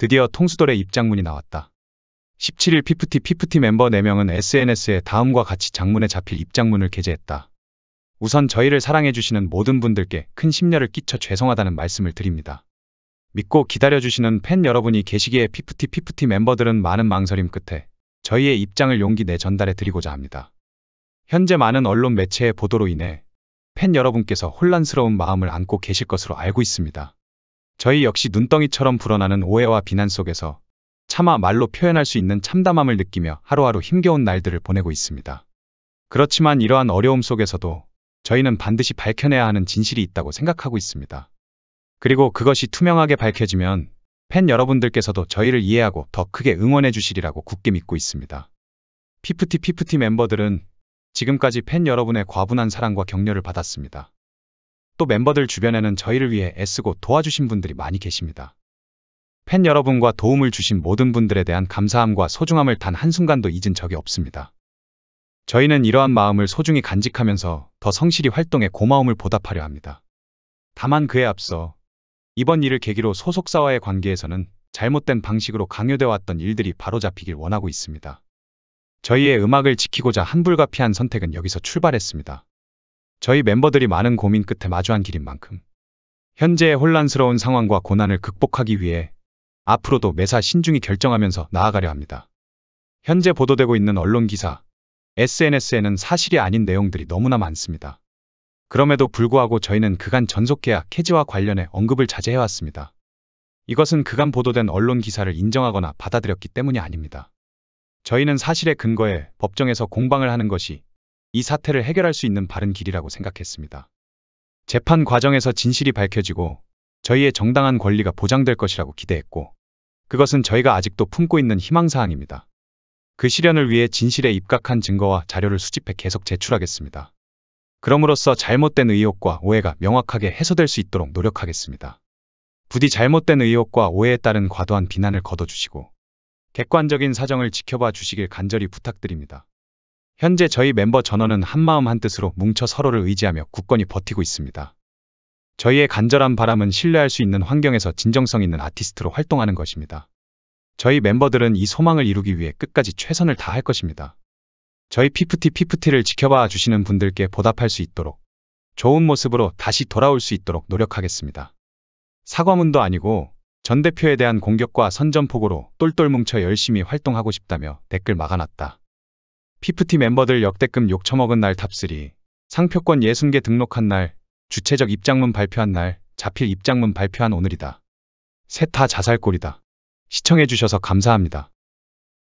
드디어 통수돌의 입장문이 나왔다. 17일 피프티 피프티 멤버 4명은 SNS에 다음과 같이 장문에 잡힐 입장문을 게재했다. 우선 저희를 사랑해주시는 모든 분들께 큰 심려를 끼쳐 죄송하다는 말씀을 드립니다. 믿고 기다려주시는 팬 여러분이 계시기에 피프티 피프티 멤버들은 많은 망설임 끝에 저희의 입장을 용기 내 전달해 드리고자 합니다. 현재 많은 언론 매체의 보도로 인해 팬 여러분께서 혼란스러운 마음을 안고 계실 것으로 알고 있습니다. 저희 역시 눈덩이처럼 불어나는 오해와 비난 속에서 차마 말로 표현할 수 있는 참담함을 느끼며 하루하루 힘겨운 날들을 보내고 있습니다. 그렇지만 이러한 어려움 속에서도 저희는 반드시 밝혀내야 하는 진실이 있다고 생각하고 있습니다. 그리고 그것이 투명하게 밝혀지면 팬 여러분들께서도 저희를 이해하고 더 크게 응원해 주시리라고 굳게 믿고 있습니다. 피프티 피프티 멤버들은 지금까지 팬 여러분의 과분한 사랑과 격려를 받았습니다. 또 멤버들 주변에는 저희를 위해 애쓰고 도와주신 분들이 많이 계십니다. 팬 여러분과 도움을 주신 모든 분들에 대한 감사함과 소중함을 단 한순간도 잊은 적이 없습니다. 저희는 이러한 마음을 소중히 간직하면서 더 성실히 활동에 고마움을 보답하려 합니다. 다만 그에 앞서 이번 일을 계기로 소속사와의 관계에서는 잘못된 방식으로 강요돼 왔던 일들이 바로잡히길 원하고 있습니다. 저희의 음악을 지키고자 한불가피한 선택은 여기서 출발했습니다. 저희 멤버들이 많은 고민 끝에 마주한 길인 만큼 현재의 혼란스러운 상황과 고난을 극복하기 위해 앞으로도 매사 신중히 결정하면서 나아가려 합니다. 현재 보도되고 있는 언론 기사, SNS에는 사실이 아닌 내용들이 너무나 많습니다. 그럼에도 불구하고 저희는 그간 전속계약 해지와 관련해 언급을 자제해왔습니다. 이것은 그간 보도된 언론 기사를 인정하거나 받아들였기 때문이 아닙니다. 저희는 사실의 근거에 법정에서 공방을 하는 것이 이 사태를 해결할 수 있는 바른 길이라고 생각했습니다. 재판 과정에서 진실이 밝혀지고 저희의 정당한 권리가 보장될 것이라고 기대했고 그것은 저희가 아직도 품고 있는 희망사항입니다. 그 실현을 위해 진실에 입각한 증거와 자료를 수집해 계속 제출하겠습니다. 그럼으로써 잘못된 의혹과 오해가 명확하게 해소될 수 있도록 노력하겠습니다. 부디 잘못된 의혹과 오해에 따른 과도한 비난을 거둬주시고 객관적인 사정을 지켜봐 주시길 간절히 부탁드립니다. 현재 저희 멤버 전원은 한마음 한뜻으로 뭉쳐 서로를 의지하며 굳건히 버티고 있습니다. 저희의 간절한 바람은 신뢰할 수 있는 환경에서 진정성 있는 아티스트로 활동하는 것입니다. 저희 멤버들은 이 소망을 이루기 위해 끝까지 최선을 다할 것입니다. 저희 피프티 피프티를 지켜봐 주시는 분들께 보답할 수 있도록 좋은 모습으로 다시 돌아올 수 있도록 노력하겠습니다. 사과문도 아니고 전 대표에 대한 공격과 선전포고로 똘똘 뭉쳐 열심히 활동하고 싶다며 댓글 막아놨다. 피프티 멤버들 역대급 욕처먹은 날 탑3 상표권 60개 등록한 날 주체적 입장문 발표한 날 자필 입장문 발표한 오늘이다. 셋다 자살골이다. 시청해주셔서 감사합니다.